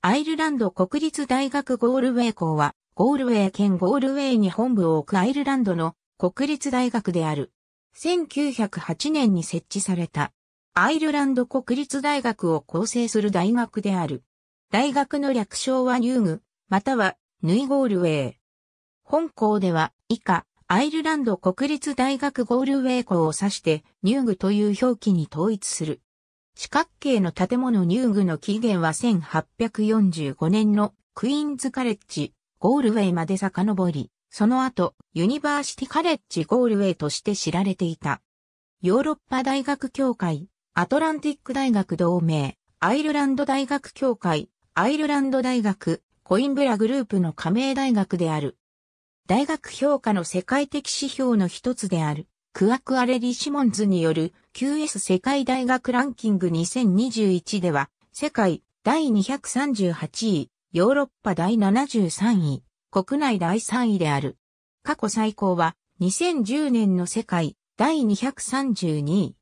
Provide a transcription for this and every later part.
アイルランド国立大学ゴールウェイ校は、ゴールウェイ県ゴールウェイに本部を置くアイルランドの国立大学である。1908年に設置された、アイルランド国立大学を構成する大学である。大学の略称はニューグ、またはヌイゴールウェイ。本校では、以下、アイルランド国立大学ゴールウェイ校を指して、ニューグという表記に統一する。四角形の建物入具の起源は1845年のクイーンズカレッジ、ゴールウェイまで遡り、その後、ユニバーシティカレッジゴールウェイとして知られていた。ヨーロッパ大学協会、アトランティック大学同盟、アイルランド大学協会、アイルランド大学、コインブラグループの加盟大学である。大学評価の世界的指標の一つである。クアクアレ・リシモンズによる QS 世界大学ランキング2021では、世界第238位、ヨーロッパ第73位、国内第3位である。過去最高は2010年の世界第232位。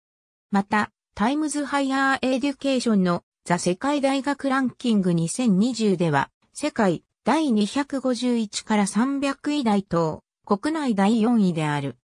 また、タイムズ・ハイヤー・エデュケーションのザ・世界大学ランキング2020では、世界第251から300位台と、国内第4位である。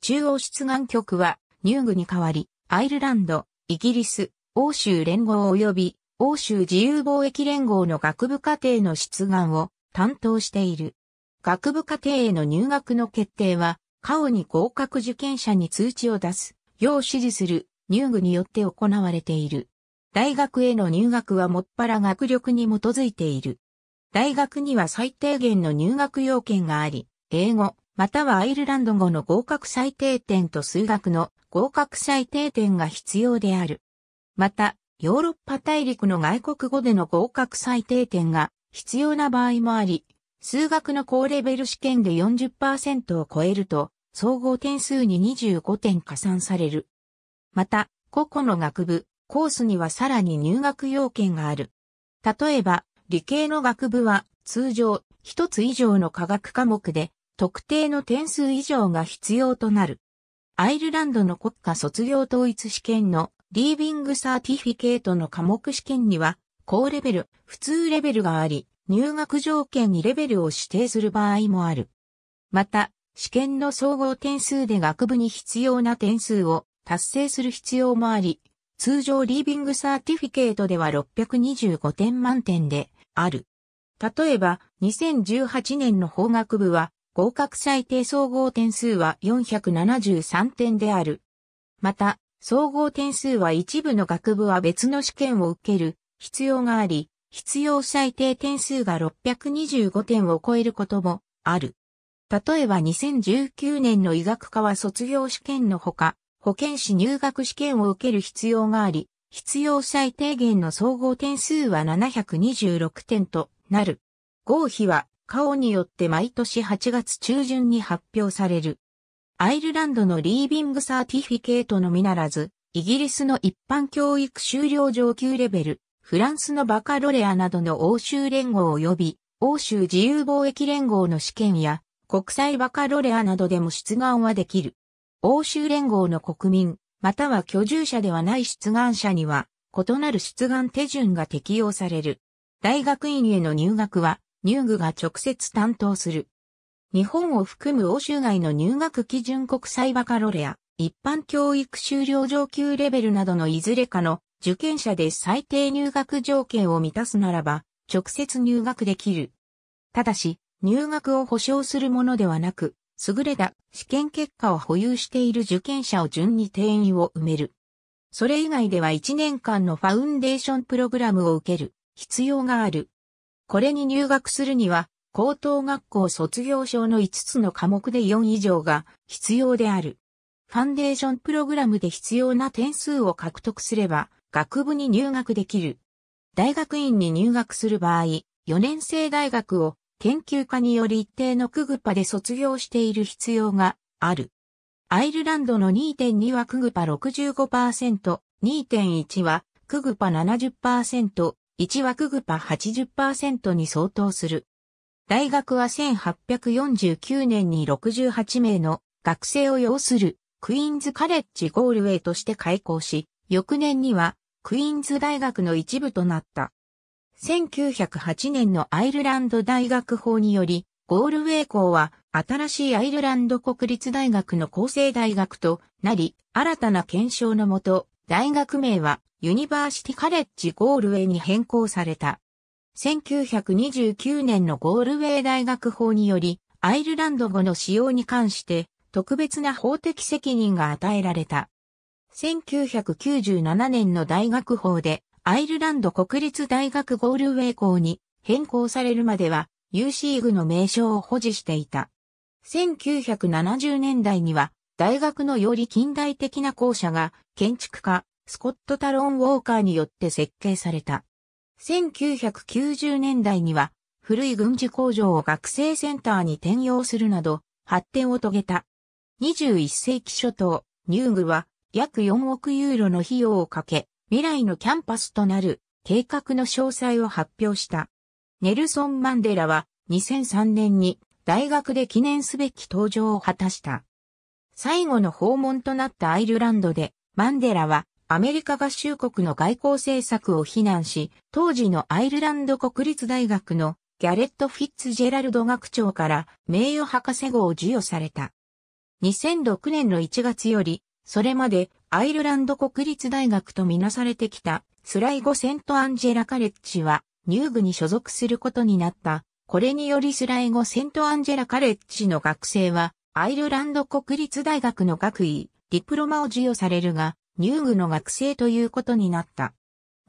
中央出願局は、ニューグに代わり、アイルランド、イギリス、欧州連合及び、欧州自由貿易連合の学部課程の出願を担当している。学部課程への入学の決定は、過去に合格受験者に通知を出す、よう指示する、入グによって行われている。大学への入学はもっぱら学力に基づいている。大学には最低限の入学要件があり、英語、またはアイルランド語の合格最低点と数学の合格最低点が必要である。また、ヨーロッパ大陸の外国語での合格最低点が必要な場合もあり、数学の高レベル試験で40%を超えると、総合点数に25点加算される。また、個々の学部、コースにはさらに入学要件がある。例えば、理系の学部は通常、一つ以上の科学科目で特定の点数以上が必要となる。アイルランドの国家卒業統一試験のリービングサーティフィケートの科目試験には、高レベル、普通レベルがあり、入学条件にレベルを指定する場合もある。また、試験の総合点数で学部に必要な点数を達成する必要もあり、通常リービングサーティフィケートでは625点満点である。例えば、2018年の法学部は合格最低総合点数は473点である。また、総合点数は一部の学部は別の試験を受ける必要があり、必要最低点数が625点を超えることもある。例えば2019年の医学科は卒業試験のほか、保健師入学試験を受ける必要があり、必要最低限の総合点数は726点となる。合否は顔によって毎年8月中旬に発表される。アイルランドのリービングサーティフィケートのみならず、イギリスの一般教育修了上級レベル、フランスのバカロレアなどの欧州連合及び、欧州自由貿易連合の試験や、国際バカロレアなどでも出願はできる。欧州連合の国民、または居住者ではない出願者には、異なる出願手順が適用される。大学院への入学は、入具が直接担当する。日本を含む欧州外の入学基準国際バカロレア、一般教育修了上級レベルなどのいずれかの受験者で最低入学条件を満たすならば、直接入学できる。ただし、入学を保証するものではなく、優れた試験結果を保有している受験者を順に定員を埋める。それ以外では1年間のファウンデーションプログラムを受ける必要がある。これに入学するには、高等学校卒業証の5つの科目で4以上が必要である。ファンデーションプログラムで必要な点数を獲得すれば、学部に入学できる。大学院に入学する場合、4年生大学を研究科により一定のクグパで卒業している必要がある。アイルランドの2.2はクグパ65%、2.1はクグパ70%、1枠グパ80%に相当する。大学は1849年に68名の学生を要するクイーンズカレッジゴールウェイとして開校し、翌年にはクイーンズ大学の一部となった。1908年のアイルランド大学法により、ゴールウェイ校は新しいアイルランド国立大学の構成大学となり、新たな検証のもと、大学名はユニバーシティカレッジゴールウェイに変更された。1929年のゴールウェイ大学法により、アイルランド語の使用に関して特別な法的責任が与えられた。1997年の大学法でアイルランド国立大学ゴールウェイ校に変更されるまでは UC グの名称を保持していた。1970年代には大学のより近代的な校舎が建築家、スコット・タロン・ウォーカーによって設計された。1990年代には、古い軍事工場を学生センターに転用するなど、発展を遂げた。21世紀初頭、ニューグは約4億ユーロの費用をかけ、未来のキャンパスとなる計画の詳細を発表した。ネルソン・マンデラは2003年に大学で記念すべき登場を果たした。最後の訪問となったアイルランドで、マンデラはアメリカ合衆国の外交政策を非難し、当時のアイルランド国立大学のギャレット・フィッツジェラルド学長から名誉博士号を授与された。2006年の1月より、それまでアイルランド国立大学とみなされてきたスライゴ・セント・アンジェラ・カレッジは入部に所属することになった。これによりスライゴ・セント・アンジェラ・カレッジの学生はアイルランド国立大学の学位、ディプロマを授与されるが、入具の学生ということになった。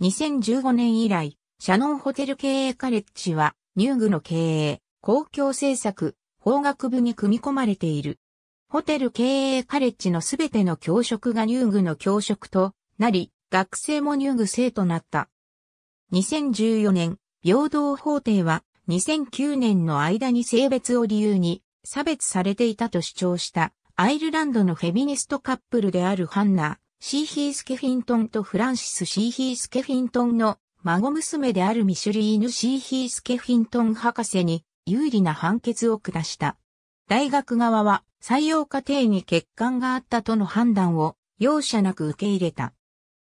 2015年以来、シャノンホテル経営カレッジは、入具の経営、公共政策、法学部に組み込まれている。ホテル経営カレッジのすべての教職が入具の教職となり、学生も入具生となった。2014年、平等法廷は2009年の間に性別を理由に差別されていたと主張したアイルランドのフェミニストカップルであるハンナシーヒー・スケフィントンとフランシス・シーヒー・スケフィントンの孫娘であるミシュリーヌ・シーヒー・スケフィントン博士に有利な判決を下した。大学側は採用過程に欠陥があったとの判断を容赦なく受け入れた。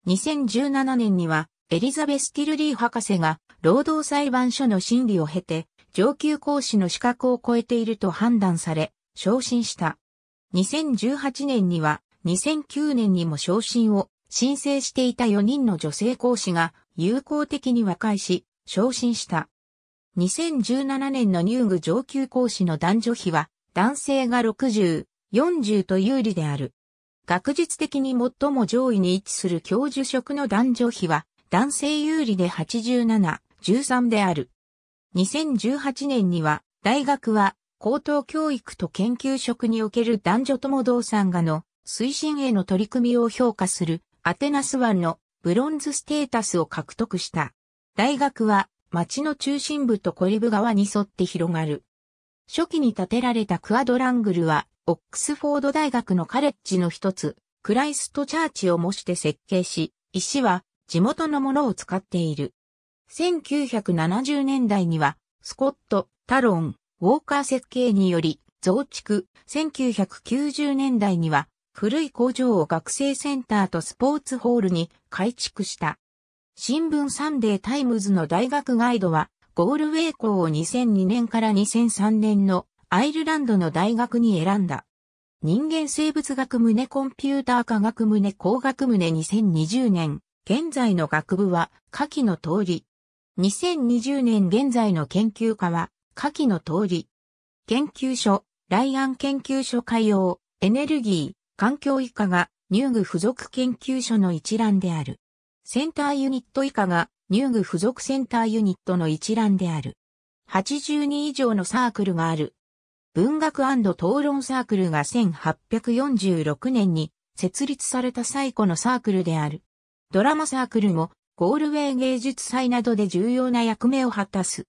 2017年にはエリザベス・ティルリー博士が労働裁判所の審理を経て上級講師の資格を超えていると判断され、昇進した。2018年には2009年にも昇進を申請していた4人の女性講師が有効的に和解し、昇進した。2017年の入具上級講師の男女比は、男性が60、40と有利である。学術的に最も上位に位置する教授職の男女比は、男性有利で87、13である。2018年には、大学は、高等教育と研究職における男女とも同参加の推進への取り組みを評価するアテナス湾のブロンズステータスを獲得した。大学は町の中心部とコリブ川に沿って広がる。初期に建てられたクアドラングルは、オックスフォード大学のカレッジの一つ、クライストチャーチを模して設計し、石は地元のものを使っている。1970年代には、スコット、タロン、ウォーカー設計により増築、1990年代には、古い工場を学生センターとスポーツホールに改築した。新聞サンデータイムズの大学ガイドは、ゴールウェイ校を2002年から2003年のアイルランドの大学に選んだ。人間生物学胸コンピューター科学胸工学胸2020年、現在の学部は下記の通り。2020年現在の研究科は下記の通り。研究所、ライアン研究所海洋、エネルギー。環境以下が入具付属研究所の一覧である。センターユニット以下が入具付属センターユニットの一覧である。82以上のサークルがある。文学討論サークルが1846年に設立された最古のサークルである。ドラマサークルもゴールウェイ芸術祭などで重要な役目を果たす。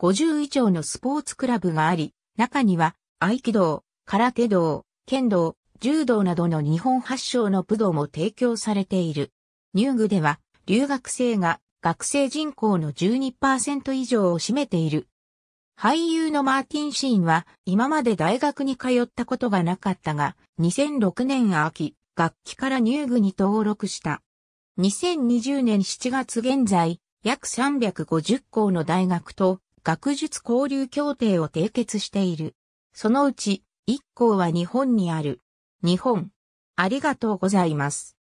50以上のスポーツクラブがあり、中には合気道、空手道、剣道、柔道などの日本発祥の武道も提供されている。入具では、留学生が学生人口の12%以上を占めている。俳優のマーティン・シーンは今まで大学に通ったことがなかったが、2006年秋、楽器から入具に登録した。2020年7月現在、約350校の大学と学術交流協定を締結している。そのうち、1校は日本にある。日本。ありがとうございます。